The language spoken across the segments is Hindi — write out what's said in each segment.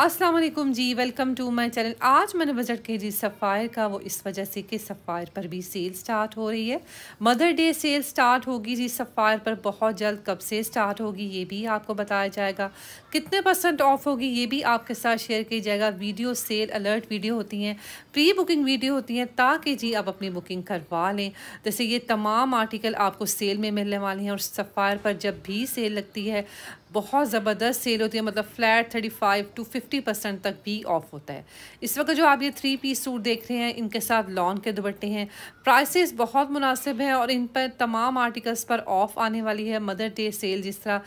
अस्सलाम वालेकुम जी वेलकम टू माय चैनल आज मैंने बजट के जी सफ़ायर का वो इस वजह से कि सफ़ायर पर भी सेल स्टार्ट हो रही है मदर डे सेल स्टार्ट होगी जी सफ़ायर पर बहुत जल्द कब से स्टार्ट होगी ये भी आपको बताया जाएगा कितने परसेंट ऑफ होगी ये भी आपके साथ शेयर की जाएगा वीडियो सेल अलर्ट वीडियो होती हैं प्री बुकिंग वीडियो होती हैं ताकि जी आप अपनी बुकिंग करवा लें जैसे ये तमाम आर्टिकल आपको सेल में मिलने वाले हैं और सफ़ायर पर जब भी सेल लगती है बहुत ज़बरदस्त सेल होती है मतलब flat thirty five to fifty percent तक भी ऑफ होता है इस वक्त जो आप ये थ्री पीस सूट देख रहे हैं इनके साथ लॉन के दुपट्टे हैं प्राइसेस बहुत मुनासिब हैं और इन पर तमाम आर्टिकल्स पर ऑफ आने वाली है मदर डे सेल जिस तरह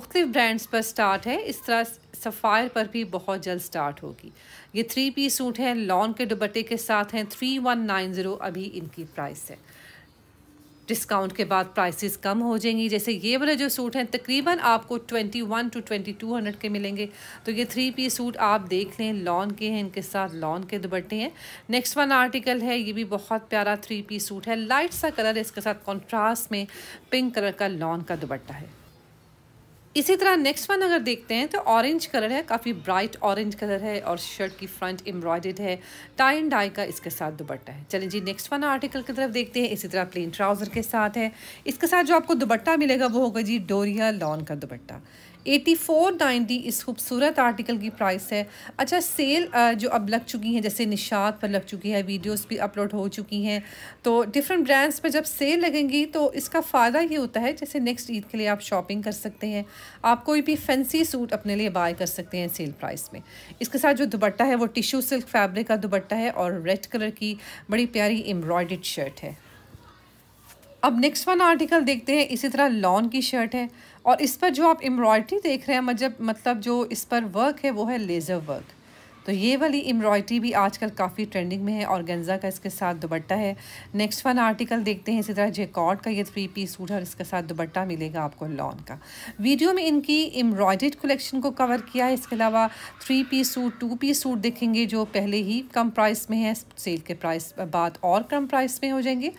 मुख्तलिफ ब्रांड्स पर स्टार्ट है इस तरह सफ़ायर पर भी बहुत जल्द स्टार्ट होगी ये थ्री पीस सूट हैं लॉन के दुपट्टे के साथ हैं थ्री वन नाइन ज़ीरो अभी इनकी प्राइस है डिस्काउंट के बाद प्राइसेस कम हो जाएंगी जैसे ये वाले जो सूट हैं तकरीबन आपको 21 टू हंड्रेड के मिलेंगे तो ये थ्री पीस सूट आप देख लें लॉन के हैं इनके साथ लॉन के दुबट्टे हैं नेक्स्ट वन आर्टिकल है ये भी बहुत प्यारा थ्री पीस सूट है लाइट सा कलर है इसके साथ कॉन्ट्रास्ट में पिंक कलर का लॉन का दुबट्टा है इसी तरह नेक्स्ट वन अगर देखते हैं तो ऑरेंज कलर है काफ़ी ब्राइट ऑरेंज कलर है और शर्ट की फ्रंट एम्ब्रॉयडेड है टाई एंड डाई का इसके साथ दुपट्टा है चलिए जी नेक्स्ट वन आर्टिकल की तरफ देखते हैं इसी तरह प्लेन ट्राउज़र के साथ है इसके साथ जो आपको दुपट्टा मिलेगा वो होगा जी डोरिया लॉन का दुपट्टा एटी फोर नाइन्टी इस खूबसूरत आर्टिकल की प्राइस है अच्छा सेल जो अब लग चुकी हैं जैसे निशात पर लग चुकी है वीडियोस भी अपलोड हो चुकी हैं तो डिफरेंट ब्रांड्स पर जब सेल लगेंगी तो इसका फ़ायदा ये होता है जैसे नेक्स्ट ईद के लिए आप शॉपिंग कर सकते हैं आप कोई भी फैंसी सूट अपने लिए बाय कर सकते हैं सेल प्राइस में इसके साथ जो दुबट्टा है वो टिशू सिल्क फैब्रिक का दुबट्टा है और रेड कलर की बड़ी प्यारी एम्ब्रॉयड शर्ट है अब नेक्स्ट वन आर्टिकल देखते हैं इसी तरह लॉन की शर्ट है और इस पर जो आप एम्ब्रॉयड्री देख रहे हैं मतलब मतलब जो इस पर वर्क है वो है लेज़र वर्क तो ये वाली एम्ब्रॉयडरी भी आजकल काफ़ी ट्रेंडिंग में है और गेंजा का इसके साथ दुबट्टा है नेक्स्ट वन आर्टिकल देखते हैं इसी तरह जेकॉर्ड का ये थ्री पीस सूट है और इसके साथ दुबट्टा मिलेगा आपको लॉन का वीडियो में इनकी एम्ब्रॉयड कलेक्शन को कवर किया है इसके अलावा three piece suit two piece suit देखेंगे जो पहले ही कम प्राइस में है सेल के प्राइस बाद और कम प्राइस में हो जाएंगे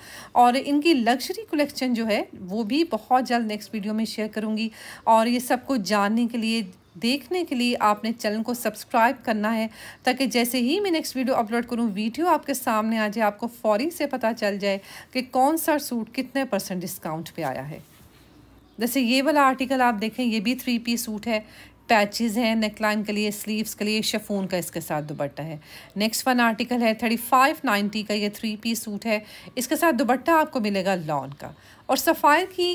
और इनकी लग्जरी कलेक्शन जो है वो भी बहुत जल्द नेक्स्ट वीडियो में शेयर करूँगी और ये सबको जानने के लिए देखने के लिए आपने चैनल को सब्सक्राइब करना है ताकि जैसे ही मैं नेक्स्ट वीडियो अपलोड करूं वीडियो आपके सामने आ जाए आपको फौरी से पता चल जाए कि कौन सा सूट कितने परसेंट डिस्काउंट पे आया है जैसे ये वाला आर्टिकल आप देखें ये भी थ्री पी सूट है पैचेस हैं नेकलाइन के लिए स्लीव्स के लिए शफून का इसके साथ दुबट्टा है नेक्स्ट वन आर्टिकल है थर्टी फाइव नाइन्टी का ये थ्री पीस सूट है इसके साथ दुबट्टा आपको मिलेगा लॉन का और सफ़ायर की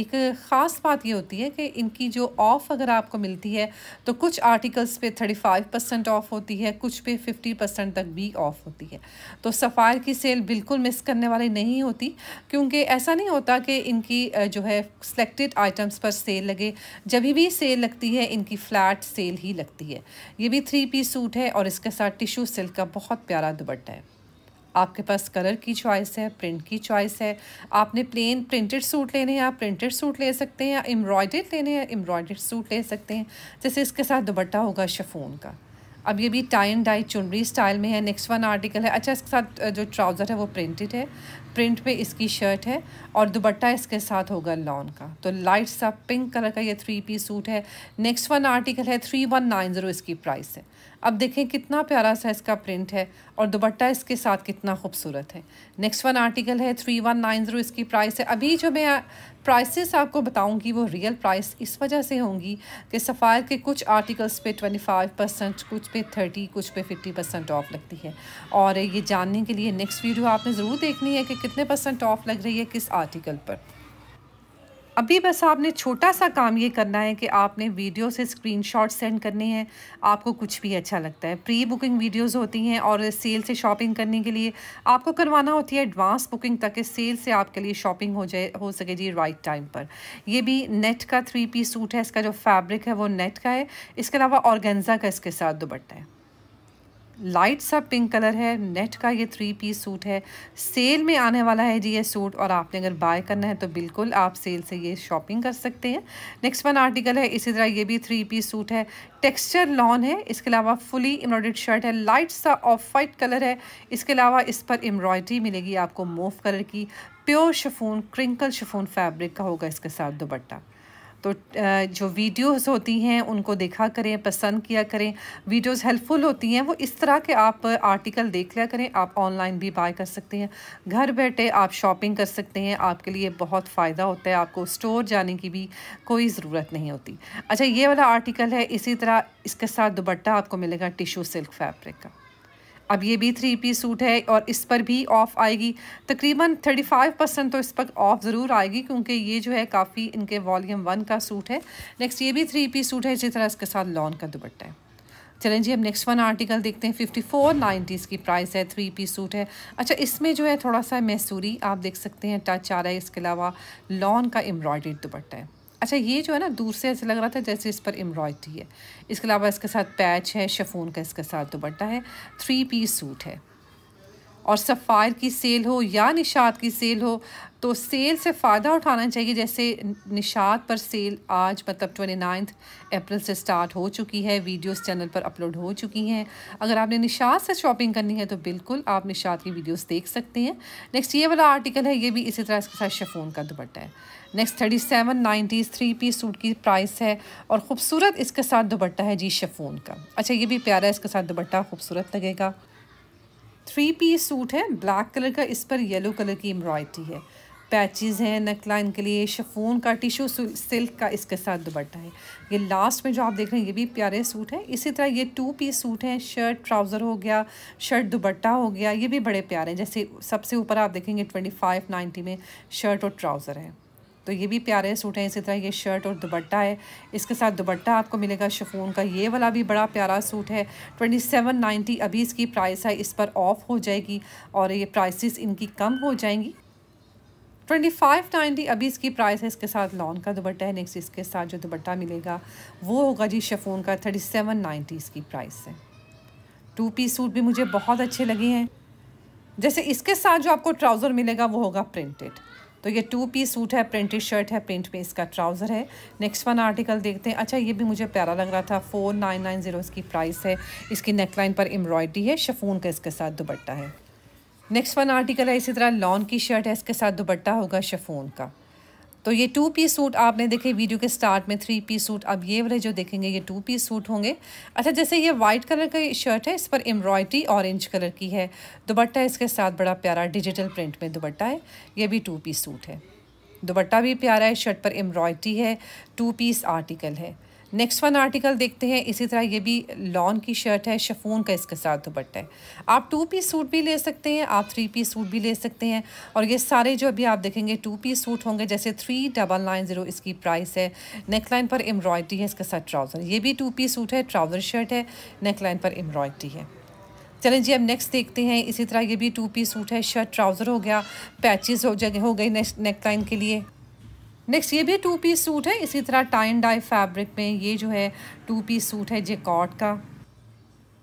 एक ख़ास बात ये होती है कि इनकी जो ऑफ़ अगर आपको मिलती है तो कुछ आर्टिकल्स पे थर्टी फाइव परसेंट ऑफ़ होती है कुछ पे फिफ्टी परसेंट तक भी ऑफ़ होती है तो सफ़ायर की सेल बिल्कुल मिस करने वाली नहीं होती क्योंकि ऐसा नहीं होता कि इनकी जो है सिलेक्टेड आइटम्स पर सेल लगे जब भी सेल लगती है इनकी फ़्लैट सेल ही लगती है ये भी थ्री पीस सूट है और इसके साथ टिशू सिल्क का बहुत प्यारा दुबट्टा है आपके पास कलर की चॉइस है प्रिंट की चॉइस है आपने प्लेन प्रिंटेड सूट लेने हैं आप प्रिंटेड सूट ले सकते हैं या एम्ब्रॉयडेड लेने हैं एम्ब्रॉयडेड सूट ले सकते हैं जैसे इसके साथ दुबट्टा होगा शफोन का अब ये भी टाइन डाई चुनरी स्टाइल में है नेक्स्ट वन आर्टिकल है अच्छा इसके साथ जो ट्राउज़र है वो प्रिंटेड है प्रिंट पे इसकी शर्ट है और दुबट्टा इसके साथ होगा लॉन का तो लाइट सा पिंक कलर का ये थ्री पीस सूट है नेक्स्ट वन आर्टिकल है थ्री वन नाइन ज़ीरो इसकी प्राइस है अब देखें कितना प्यारा सा इसका प्रिंट है और दुबट्टा इसके साथ कितना खूबसूरत है नेक्स्ट वन आर्टिकल है थ्री वन नाइन ज़ीरो इसकी प्राइस है अभी जो मैं प्राइसेस आपको बताऊंगी वो रियल प्राइस इस वजह से होंगी कि सफ़ायर के कुछ आर्टिकल्स पे 25 परसेंट कुछ पे 30 कुछ पे 50 परसेंट ऑफ लगती है और ये जानने के लिए नेक्स्ट वीडियो आपने ज़रूर देखनी है कि कितने परसेंट ऑफ लग रही है किस आर्टिकल पर अभी बस आपने छोटा सा काम ये करना है कि आपने वीडियो से स्क्रीनशॉट सेंड करने हैं आपको कुछ भी अच्छा लगता है प्री बुकिंग वीडियोस होती हैं और सेल से शॉपिंग करने के लिए आपको करवाना होती है एडवांस बुकिंग ताकि सेल से आपके लिए शॉपिंग हो जाए हो सके जी राइट टाइम पर यह भी नेट का थ्री पीस सूट है इसका जो फैब्रिक है वो नेट का है इसके अलावा ऑर्गेंजा का इसके साथ दोपट्टा है लाइट सा पिंक कलर है नेट का ये थ्री पीस सूट है सेल में आने वाला है जी ये सूट और आपने अगर बाय करना है तो बिल्कुल आप सेल से ये शॉपिंग कर सकते हैं नेक्स्ट वन आर्टिकल है इसी तरह ये भी थ्री पीस सूट है टेक्सचर लॉन है इसके अलावा फुली एम्ब्रॉयड शर्ट है लाइट सा ऑफ वाइट कलर है इसके अलावा इस पर एम्ब्रॉयडरी मिलेगी आपको मोव कलर की pure chiffon crinkle chiffon fabric का होगा इसके साथ दुपट्टा तो जो वीडियोस होती हैं उनको देखा करें पसंद किया करें वीडियोस हेल्पफुल होती हैं वो इस तरह के आप आर्टिकल देख लिया करें आप ऑनलाइन भी बाय कर सकते हैं घर बैठे आप शॉपिंग कर सकते हैं आपके लिए बहुत फ़ायदा होता है आपको स्टोर जाने की भी कोई ज़रूरत नहीं होती अच्छा ये वाला आर्टिकल है इसी तरह इसके साथ दुबट्टा आपको मिलेगा टिशू सिल्क फैब्रिक का अब ये भी थ्री पी सूट है और इस पर भी ऑफ़ आएगी तकरीबन थर्टी फाइव परसेंट तो इस पर ऑफ़ ज़रूर आएगी क्योंकि ये जो है काफ़ी इनके वॉल्यूम वन का सूट है नेक्स्ट ये भी थ्री पी सूट है इसी तरह इसके साथ लॉन का दुपट्टा है चलें जी हम नेक्स्ट वन आर्टिकल देखते हैं फिफ्टी फोर नाइन्टीज़ की प्राइस है थ्री पी सूट है अच्छा इसमें जो है थोड़ा सा मैसूरी आप देख सकते हैं टच आ रहा है इसके अलावा लॉन का एम्ब्रॉयड दुपट्टा है अच्छा ये जो है ना दूर से ऐसा लग रहा था जैसे इस पर एम्ब्रॉयडरी है इसके अलावा इसके साथ पैच है शफोन का इसके साथ दुपट्टा है थ्री पीस सूट है और सफ़ायर की सेल हो या निशात की सेल हो तो सेल से फ़ायदा उठाना चाहिए जैसे निशात पर सेल आज मतलब ट्वेंटी नाइन्थ अप्रैल से स्टार्ट हो चुकी है वीडियोस चैनल पर अपलोड हो चुकी हैं अगर आपने निशात से शॉपिंग करनी है तो बिल्कुल आप निशात की वीडियोस देख सकते हैं नेक्स्ट ये वाला आर्टिकल है ये भी इसी तरह इसके साथ शेफोन का दुपट्टा है next thirty seven nineties three piece suit की प्राइस है और ख़ूबसूरत इसके साथ दुपट्टा है जी शेफोन का अच्छा ये भी प्यारा इसके साथ दुपट्टा खूबसूरत लगेगा थ्री पीस सूट है ब्लैक कलर का इस पर येलो कलर की एम्ब्रॉयड्री है पैचेज़ हैं नक के लिए शफून का टिशू सिल्क का इसके साथ दुपट्टा है ये लास्ट में जो आप देख रहे हैं ये भी प्यारे सूट हैं इसी तरह ये टू पीस सूट हैं शर्ट ट्राउज़र हो गया शर्ट दुपट्टा हो गया ये भी बड़े प्यारे हैं जैसे सबसे ऊपर आप देखेंगे ट्वेंटी फाइव नाइन्टी में शर्ट और ट्राउज़र है तो ये भी प्यारे सूट हैं इसी तरह ये शर्ट और दुपट्टा है इसके साथ दुपट्टा आपको मिलेगा शफून का ये वाला भी बड़ा प्यारा सूट है ट्वेंटी सेवन नाइन्टी अभी इसकी प्राइस है इस पर ऑफ हो जाएगी और ये प्राइसेस इनकी कम हो जाएंगी ट्वेंटी फाइव नाइन्टी अभी इसकी प्राइस है इसके साथ लॉन का दुपट्टा है नेक्स्ट इसके साथ जो दुपट्टा मिलेगा वो होगा जी शेफोन का थर्टी सेवन नाइन्टी इसकी प्राइस है टू पीस सूट भी मुझे बहुत अच्छे लगे हैं जैसे इसके साथ जो आपको ट्राउज़र मिलेगा वो होगा प्रिंटेड तो ये टू पीस सूट है प्रिंटेड शर्ट है प्रिंट में इसका ट्राउज़र है नेक्स्ट वन आर्टिकल देखते हैं अच्छा ये भी मुझे प्यारा लग रहा था फोर नाइन नाइन ज़ीरो इसकी प्राइस है इसकी नेकलाइन पर एम्ब्रॉयडरी है शफून का इसके साथ दुपट्टा है नेक्स्ट वन आर्टिकल है इसी तरह लॉन की शर्ट है इसके साथ दुपट्टा होगा शेफ़ोन का तो ये टू पीस सूट आपने देखे वीडियो के स्टार्ट में थ्री पीस सूट अब ये वाले जो देखेंगे ये टू पीस सूट होंगे अच्छा जैसे ये वाइट कलर का शर्ट है इस पर एम्ब्रॉयडरी ऑरेंज कलर की है दुपट्टा इसके साथ बड़ा प्यारा डिजिटल प्रिंट में दुपट्टा है ये भी टू पीस सूट है दुपट्टा भी प्यारा है शर्ट पर एम्ब्रॉयडरी है टू पीस आर्टिकल है नेक्स्ट वन आर्टिकल देखते हैं इसी तरह ये भी लॉन की शर्ट है शफून का इसके साथ दुपट्टा है आप टू पीस सूट भी ले सकते हैं आप थ्री पीस सूट भी ले सकते हैं और ये सारे जो अभी आप देखेंगे टू पीस सूट होंगे जैसे थ्री डबल नाइन ज़ीरो इसकी प्राइस है नेक लाइन पर एम्ब्रॉयड्री है इसके साथ ट्राउज़र ये भी टू पीस सूट है ट्राउज़र शर्ट है नेक लाइन पर एम्ब्रॉयड्री है चलें जी अब नेक्स्ट देखते हैं इसी तरह ये भी टू पीस सूट है शर्ट ट्राउज़र हो गया पैचेस हो जगह हो गई नेक्स्ट नेक लाइन के लिए नेक्स्ट ये भी टू पीस सूट है इसी तरह टाइन डाई फैब्रिक में ये जो है टू पीस सूट है जेकॉट का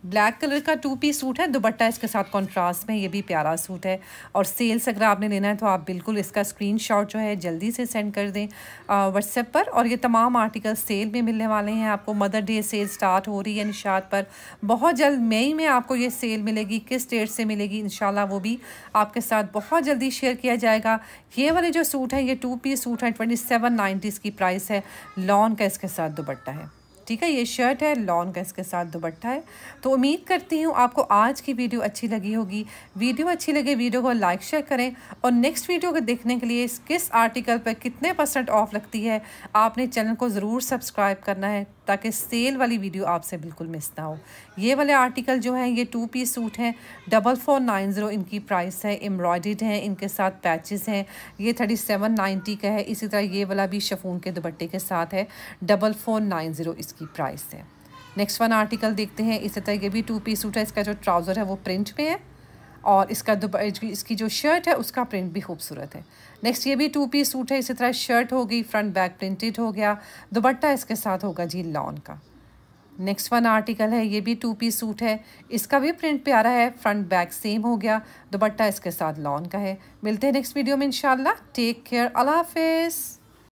ब्लैक कलर का टू पीस सूट है दुपट्टा इसके साथ कॉन्ट्रास्ट में ये भी प्यारा सूट है और सेल्स अगर आपने लेना है तो आप बिल्कुल इसका स्क्रीन शॉट जो है जल्दी से सेंड कर दें व्हाट्सएप पर और ये तमाम आर्टिकल सेल में मिलने वाले हैं आपको मदर डे सेल स्टार्ट हो रही है निशात पर बहुत जल्द मई में आपको ये सेल मिलेगी किस डेट से मिलेगी इन वो भी आपके साथ बहुत जल्दी शेयर किया जाएगा ये वाले जो सूट हैं ये टू पीस सूट है ट्वेंटी सेवन की प्राइस है लॉन का इसके साथ दुपट्टा है ठीक है ये शर्ट है लॉन्ग का इसके साथ दुबट्टा है तो उम्मीद करती हूँ आपको आज की वीडियो अच्छी लगी होगी वीडियो अच्छी लगी वीडियो को लाइक शेयर करें और नेक्स्ट वीडियो को देखने के लिए किस आर्टिकल पर कितने परसेंट ऑफ लगती है आपने चैनल को ज़रूर सब्सक्राइब करना है ताकि सेल वाली वीडियो आपसे बिल्कुल मिस ना हो ये वाले आर्टिकल जो हैं ये टू पीस सूट हैं डबल फोर नाइन ज़ीरो इनकी प्राइस है एम्ब्रॉयड हैं इनके साथ पैचेस हैं ये थर्टी सेवन नाइन्टी का है इसी तरह ये वाला भी शफून के दुपट्टे के साथ है डबल फोर नाइन ज़ीरो इसकी प्राइस है नेक्स्ट वन आर्टिकल देखते हैं इसी तरह ये भी टू पीस सूट है इसका जो ट्राउज़र है वो प्रिंट में है और इसका इसकी जो शर्ट है उसका प्रिंट भी खूबसूरत है नेक्स्ट ये भी टू पीस सूट है इसी तरह शर्ट होगी फ्रंट बैक प्रिंटेड हो गया दुपट्टा इसके साथ होगा जी लॉन का नेक्स्ट वन आर्टिकल है ये भी टू पीस सूट है इसका भी प्रिंट प्यारा है फ्रंट बैक सेम हो गया दुपट्टा इसके साथ लॉन का है मिलते हैं नेक्स्ट वीडियो में इंशाल्लाह टेक केयर अल्लाह हाफिज़